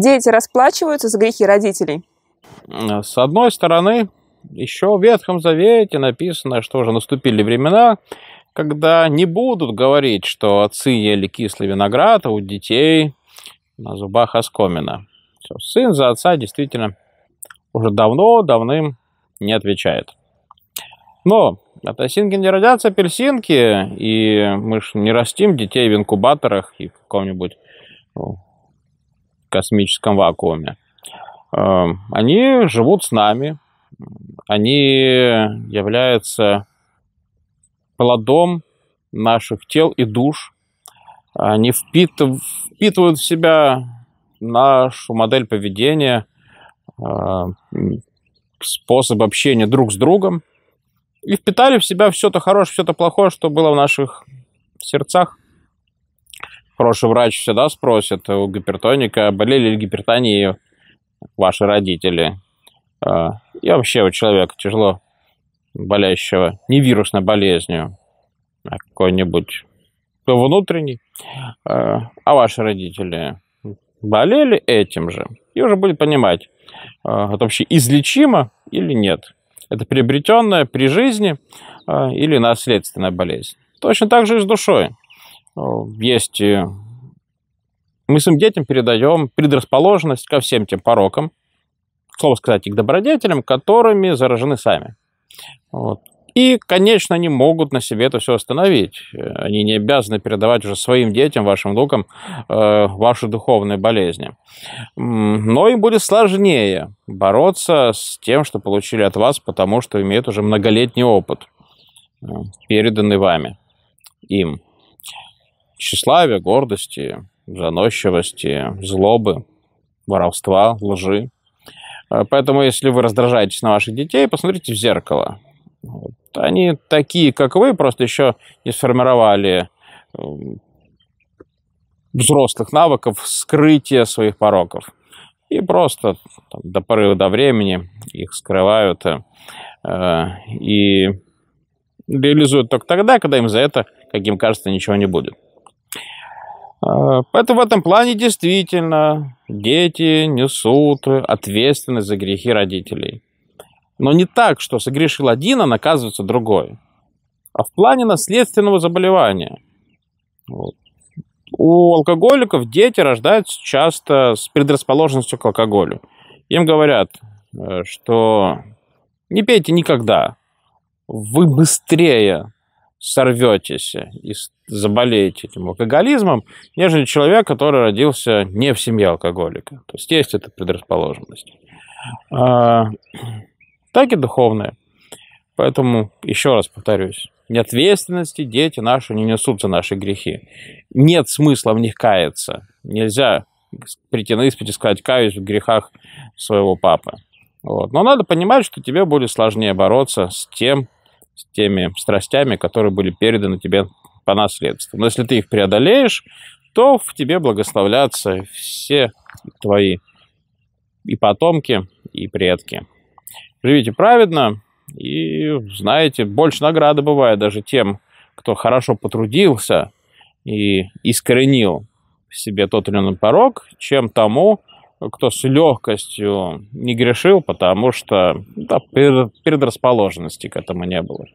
Дети расплачиваются за грехи родителей. Э, с одной стороны, еще в Ветхом Завете написано, что уже наступили времена, когда не будут говорить, что отцы ели кислый виноград, а у детей на зубах оскомина. Все, сын за отца действительно уже давно, давным не отвечает. Но от осинки не родятся апельсинки, и мы же не растим детей в инкубаторах и в каком-нибудь ну, космическом вакууме. Эм, они живут с нами, они являются плодом наших тел и душ. Они впитывают в себя нашу модель поведения, э, способ общения друг с другом и впитали в себя все то хорошее, все то плохое, что было в наших сердцах – хороший врач всегда спросит у гипертоника, болели ли гипертонией ваши родители. А, и вообще у человека тяжело болеющего не вирусной болезнью, а какой-нибудь внутренний, а, а ваши родители болели этим же. И уже будет понимать, а, это вообще излечимо или нет. Это приобретенная при жизни или наследственная болезнь. Точно так же и с душой. Э, есть... Э, мы своим детям передаем предрасположенность ко всем тем порокам, слово сказать, и к добродетелям, которыми заражены сами. Вот. И, конечно, они могут на себе это все остановить. Э, они не обязаны передавать уже своим детям, вашим внукам, э, ваши духовные болезни. Но им будет сложнее бороться с тем, что получили от вас, потому что имеют уже многолетний опыт, переданный вами им тщеславия, гордости, заносчивости, злобы, воровства, лжи. Э, поэтому, если вы раздражаетесь на ваших детей, посмотрите в зеркало. Вот. Они такие, как вы, просто еще не сформировали эм, взрослых навыков скрытия своих пороков. И просто там, до поры до времени их скрывают э, э, и реализуют только тогда, когда им за это, как им кажется, ничего не будет. А, поэтому в этом плане действительно дети несут ответственность за грехи родителей. Но не так, что согрешил один, а наказывается другой. А в плане наследственного заболевания. Вот. У алкоголиков дети рождаются часто с предрасположенностью к алкоголю. Им говорят, э, что не пейте никогда. Вы быстрее сорветесь и заболеете этим алкоголизмом, нежели человек, который родился не в семье алкоголика. То есть есть эта предрасположенность. А, так и духовная. Поэтому, еще раз повторюсь, не ответственности дети наши не несут за наши грехи. Нет смысла в них каяться. Нельзя прийти на исповедь и сказать, каюсь в грехах своего папы. Вот. Но надо понимать, что тебе будет сложнее бороться с тем, с теми страстями, которые были переданы тебе по наследству. Но если ты их преодолеешь, то в тебе благословлятся все твои и потомки, и предки. Живите праведно и, знаете, больше награды бывает даже тем, кто хорошо потрудился и искоренил в себе тот или иной порог, чем тому, кто с легкостью не грешил, потому что да, предрасположенности к этому не было.